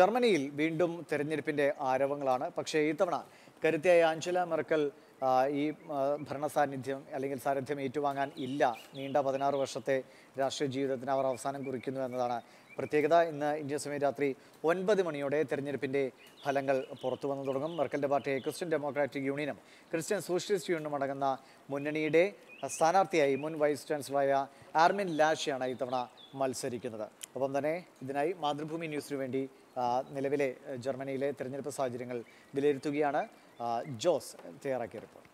ജർമ്മനിയിൽ വീണ്ടും തെരഞ്ഞെടുപ്പിൻ്റെ ആരവങ്ങളാണ് പക്ഷേ ഇത്തവണ കരുത്തിയായ ആഞ്ചല മെർക്കൽ ഈ ഭരണ സാന്നിധ്യം അല്ലെങ്കിൽ സാന്നിധ്യം ഏറ്റുവാങ്ങാൻ ഇല്ല നീണ്ട പതിനാറ് വർഷത്തെ രാഷ്ട്രീയ ജീവിതത്തിന് അവർ അവസാനം കുറിക്കുന്നു എന്നതാണ് പ്രത്യേകത ഇന്ന് ഇന്ത്യൻ സമയം രാത്രി ഒൻപത് മണിയോടെ തെരഞ്ഞെടുപ്പിൻ്റെ ഫലങ്ങൾ പുറത്തു വന്നു തുടങ്ങും മെർക്കലിൻ്റെ പാർട്ടിയെ ക്രിസ്ത്യൻ ഡെമോക്രാറ്റിക് യൂണിയനും ക്രിസ്ത്യൻ സോഷ്യലിസ്റ്റ് യൂണിയനും അടങ്ങുന്ന മുന്നണിയുടെ സ്ഥാനാർത്ഥിയായി മുൻ വൈസ് ചാൻസലറായ ആർമിൻ ലാഷയാണ് ഇത്തവണ മത്സരിക്കുന്നത് ഒപ്പം തന്നെ ഇതിനായി മാതൃഭൂമി ന്യൂസിനു വേണ്ടി നിലവിലെ ജർമ്മനിയിലെ തിരഞ്ഞെടുപ്പ് സാഹചര്യങ്ങൾ വിലയിരുത്തുകയാണ് ജോസ് തയ്യാറാക്കിയ റിപ്പോർട്ട്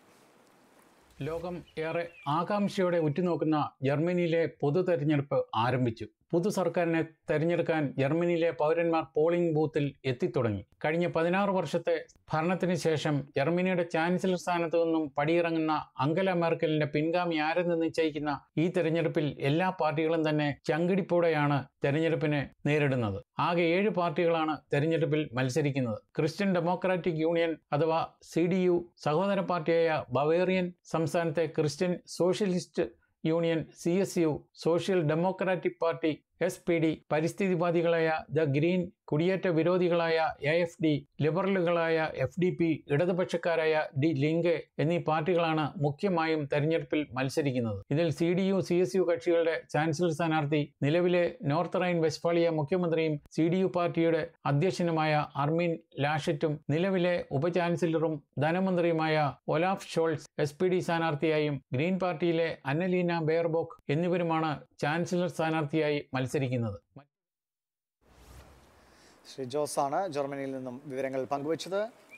ലോകം ഏറെ ആകാംക്ഷയോടെ ഉറ്റുനോക്കുന്ന ജർമ്മനിയിലെ പൊതു തെരഞ്ഞെടുപ്പ് ആരംഭിച്ചു പുതു സർക്കാരിനെ തെരഞ്ഞെടുക്കാൻ ജർമ്മനിയിലെ പൗരന്മാർ പോളിംഗ് ബൂത്തിൽ എത്തിത്തുടങ്ങി കഴിഞ്ഞ പതിനാറ് വർഷത്തെ ഭരണത്തിന് ശേഷം ജർമ്മനിയുടെ ചാൻസലർ സ്ഥാനത്തു നിന്നും പടിയിറങ്ങുന്ന അങ്കല മെർക്കലിന്റെ പിൻഗാമി ആരെന്ന് നിശ്ചയിക്കുന്ന ഈ തെരഞ്ഞെടുപ്പിൽ എല്ലാ പാർട്ടികളും തന്നെ ചങ്കിടിപ്പോടെയാണ് തെരഞ്ഞെടുപ്പിനെ നേരിടുന്നത് ആകെ ഏഴ് പാർട്ടികളാണ് തെരഞ്ഞെടുപ്പിൽ മത്സരിക്കുന്നത് ക്രിസ്ത്യൻ ഡെമോക്രാറ്റിക് യൂണിയൻ അഥവാ സി സഹോദര പാർട്ടിയായ ബവേറിയൻ സംസ്ഥാന സംസ്ഥാനത്തെ Christian Socialist Union C S U Social Democratic Party S P D പരിസ്ഥിതിവാദികളായ ദ ഗ്രീൻ കുടിയേറ്റ വിരോധികളായ എ എഫ് ഡി ലിബറലുകളായ എഫ് ഡി പി ഇടതുപക്ഷക്കാരായ ഡി ലിങ്ക് എന്നീ പാർട്ടികളാണ് മുഖ്യമായും തെരഞ്ഞെടുപ്പിൽ മത്സരിക്കുന്നത് ഇതിൽ C D U C S U കക്ഷികളുടെ ചാൻസലർ സ്ഥാനാർത്ഥി നിലവിലെ നോർത്ത് റൈൻ വെസ്ഫാളിയ മുഖ്യമന്ത്രിയും സി ഡി യു പാർട്ടിയുടെ അധ്യക്ഷനുമായ അർമീൻ ലാഷറ്റും നിലവിലെ ഉപചാൻസലറും ധനമന്ത്രിയുമായ Olaf Scholz S P D സ്ഥാനാർത്ഥിയായും ഗ്രീൻ പാർട്ടിയിലെ അന്നലീന കരോലിന ബെയർബോക്ക് എന്നിവരുമാണ് ചാൻസലർ സ്ഥാനാർത്ഥിയായി മത്സരിക്കുന്നത് ശ്രീ ജോസാണ് ജർമ്മനിയിൽ നിന്നും വിവരങ്ങൾ പങ്കുവച്ചത്